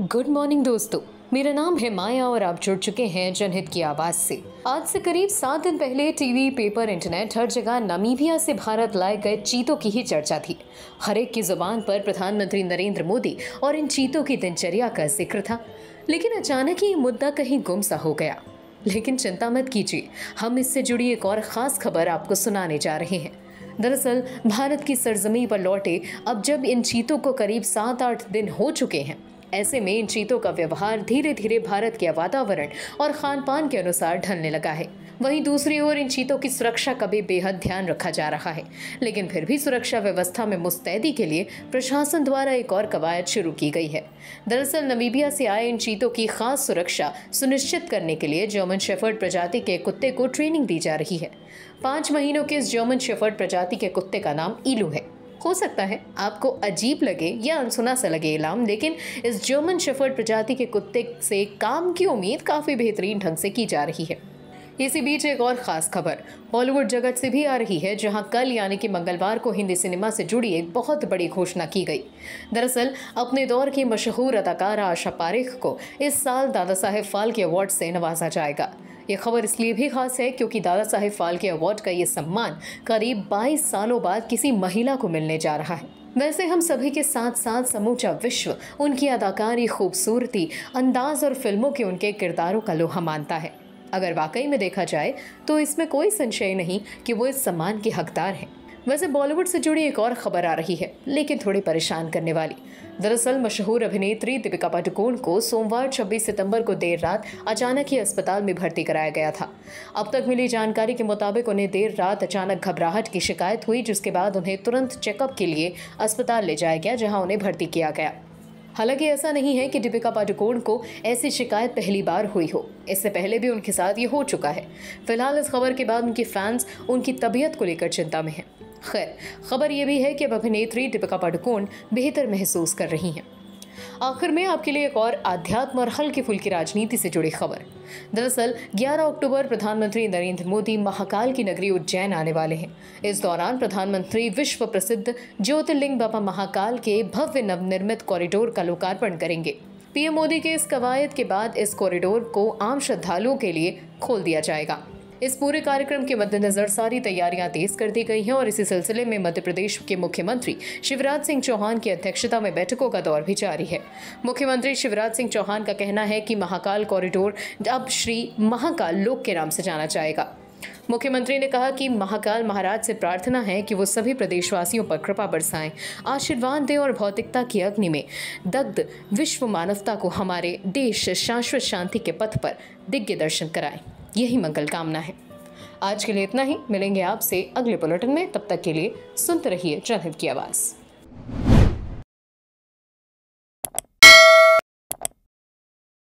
good morning दोस्तों मेरा नाम है माया और आप जुड़ चुके हैं जनहित की आवाज़ से आज से करीब सात दिन पहले टीवी पेपर इंटरनेट हर जगह नमीबिया से भारत लाए गए चीतों की ही चर्चा थी हर एक की जुबान पर प्रधानमंत्री नरेंद्र मोदी और इन चीतों की दिनचर्या का जिक्र था लेकिन अचानक ही मुद्दा कहीं गुम सा हो गया लेकिन चिंता मत कीजिए हम इससे जुड़ी एक और ख़ास खबर आपको सुनाने जा रहे हैं दरअसल भारत की सरजमी पर लौटे अब जब इन चीतों को करीब सात आठ दिन हो चुके हैं ऐसे में इन चीतों का व्यवहार धीरे धीरे भारत के वातावरण और खान पान के अनुसार ढलने लगा है वहीं दूसरी ओर इन चीतों की सुरक्षा का भी बेहद ध्यान रखा जा रहा है लेकिन फिर भी सुरक्षा व्यवस्था में मुस्तैदी के लिए प्रशासन द्वारा एक और कवायद शुरू की गई है दरअसल नमीबिया से आए इन चीतों की खास सुरक्षा सुनिश्चित करने के लिए जर्मन शेफर्ड प्रजाति के कुत्ते को ट्रेनिंग दी जा रही है पाँच महीनों के इस जर्मन शेफर्ड प्रजाति के कुत्ते का नाम ईलू है हो सकता है आपको अजीब लगे या अनसुना सा लगे इलाम लेकिन इस जर्मन शेफर्ड प्रजाति के कुत्ते से काम की उम्मीद काफ़ी बेहतरीन ढंग से की जा रही है इसी बीच एक और ख़ास खबर बॉलीवुड जगत से भी आ रही है जहां कल यानी कि मंगलवार को हिंदी सिनेमा से जुड़ी एक बहुत बड़ी घोषणा की गई दरअसल अपने दौर की मशहूर अदाकारा आशा पारेख को इस साल दादा साहेब फाल्के अवार्ड से नवाजा जाएगा ये खबर इसलिए भी खास है क्योंकि दादा साहेब फाल्के अवार्ड का ये सम्मान करीब 22 सालों बाद किसी महिला को मिलने जा रहा है वैसे हम सभी के साथ साथ समूचा विश्व उनकी अदाकारी खूबसूरती अंदाज और फिल्मों के उनके किरदारों का लोहा मानता है अगर वाकई में देखा जाए तो इसमें कोई संशय नहीं कि वो इस सम्मान के हकदार हैं वैसे बॉलीवुड से जुड़ी एक और खबर आ रही है लेकिन थोड़ी परेशान करने वाली दरअसल मशहूर अभिनेत्री दीपिका पाडुकोण को सोमवार 26 सितंबर को देर रात अचानक ही अस्पताल में भर्ती कराया गया था अब तक मिली जानकारी के मुताबिक उन्हें देर रात अचानक घबराहट की शिकायत हुई जिसके बाद उन्हें तुरंत चेकअप के लिए अस्पताल ले जाया गया जहां उन्हें भर्ती किया गया हालांकि ऐसा नहीं है कि दीपिका पाडुकोण को ऐसी शिकायत पहली बार हुई हो इससे पहले भी उनके साथ ये हो चुका है फिलहाल इस खबर के बाद उनके फैंस उनकी तबीयत को लेकर चिंता में हैं खैर खबर यह भी है कि अब अभिनेत्री दीपिका पाडुकोण बेहतर महसूस कर रही हैं आखिर में आपके लिए एक और आध्यात्म और हल्की फुल्की राजनीति से जुड़ी खबर दरअसल 11 अक्टूबर प्रधानमंत्री नरेंद्र मोदी महाकाल की नगरी उज्जैन आने वाले हैं इस दौरान प्रधानमंत्री विश्व प्रसिद्ध ज्योतिर्लिंग बाबा महाकाल के भव्य नवनिर्मित कॉरिडोर का लोकार्पण करेंगे पीएम मोदी के इस कवायद के बाद इस कॉरिडोर को आम श्रद्धालुओं के लिए खोल दिया जाएगा इस पूरे कार्यक्रम के मद्देनजर सारी तैयारियां तेज कर दी गई हैं और इसी सिलसिले में मध्य प्रदेश के मुख्यमंत्री शिवराज सिंह चौहान की अध्यक्षता में बैठकों का दौर भी जारी है मुख्यमंत्री शिवराज सिंह चौहान का कहना है कि महाकाल कॉरिडोर अब श्री महाकाल लोक के नाम से जाना जाएगा मुख्यमंत्री ने कहा कि महाकाल महाराज से प्रार्थना है कि वो सभी प्रदेशवासियों पर कृपा बरसाएं आशीर्वाद दें और भौतिकता की अग्नि में दग्ध विश्व मानवता को हमारे देश शाश्वत शांति के पथ पर दिग्गदर्शन कराएं यही मंगल कामना है आज के लिए इतना ही मिलेंगे आपसे अगले बुलेटिन में तब तक के लिए सुनते रहिए जनहित की आवाज़